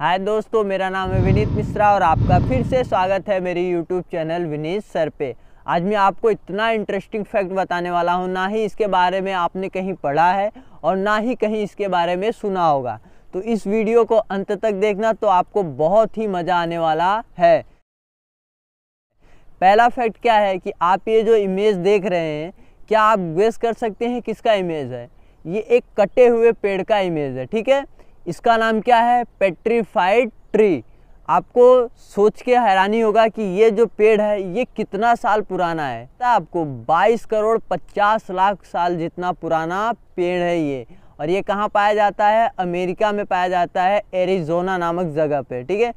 हाय दोस्तों मेरा नाम है विनीत मिश्रा और आपका फिर से स्वागत है मेरी यूट्यूब चैनल विनीत सर पे आज मैं आपको इतना इंटरेस्टिंग फैक्ट बताने वाला हूँ ना ही इसके बारे में आपने कहीं पढ़ा है और ना ही कहीं इसके बारे में सुना होगा तो इस वीडियो को अंत तक देखना तो आपको बहुत ही मज़ा आने वाला है पहला फैक्ट क्या है कि आप ये जो इमेज देख रहे हैं क्या आप वेस्ट कर सकते हैं किसका इमेज है ये एक कटे हुए पेड़ का इमेज है ठीक है इसका नाम क्या है पेट्रीफाइड ट्री आपको सोच के हैरानी होगा कि ये जो पेड़ है ये कितना साल पुराना है आपको 22 करोड़ 50 लाख साल जितना पुराना पेड़ है ये और ये कहाँ पाया जाता है अमेरिका में पाया जाता है एरिजोना नामक जगह पे ठीक है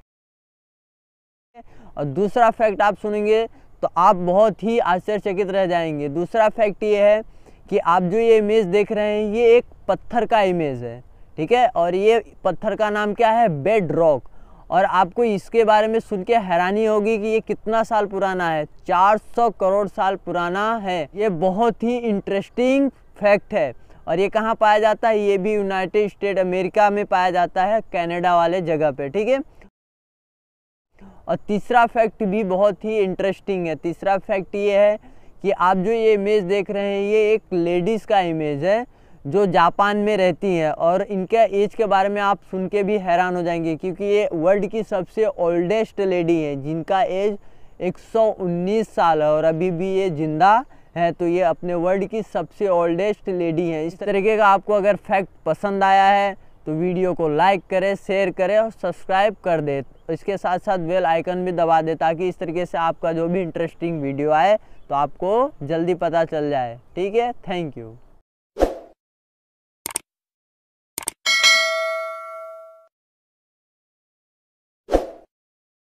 और दूसरा फैक्ट आप सुनेंगे तो आप बहुत ही आश्चर्यचकित रह जाएंगे दूसरा फैक्ट ये है कि आप जो ये इमेज देख रहे हैं ये एक पत्थर का इमेज है ठीक है और ये पत्थर का नाम क्या है बेड रॉक और आपको इसके बारे में सुन के हैरानी होगी कि ये कितना साल पुराना है 400 करोड़ साल पुराना है ये बहुत ही इंटरेस्टिंग फैक्ट है और ये कहाँ पाया जाता है ये भी यूनाइटेड स्टेट अमेरिका में पाया जाता है कनाडा वाले जगह पे ठीक है और तीसरा फैक्ट भी बहुत ही इंटरेस्टिंग है तीसरा फैक्ट ये है कि आप जो ये इमेज देख रहे हैं ये एक लेडीज़ का इमेज है जो जापान में रहती हैं और इनके एज के बारे में आप सुन के भी हैरान हो जाएंगे क्योंकि ये वर्ल्ड की सबसे ओल्डेस्ट लेडी हैं जिनका एज 119 साल है और अभी भी ये ज़िंदा है तो ये अपने वर्ल्ड की सबसे ओल्डेस्ट लेडी हैं इस तरीके का आपको अगर फैक्ट पसंद आया है तो वीडियो को लाइक करें शेयर करें और सब्सक्राइब कर दे इसके साथ साथ बेल आइकन भी दबा दे ताकि इस तरीके से आपका जो भी इंटरेस्टिंग वीडियो आए तो आपको जल्दी पता चल जाए ठीक है थैंक यू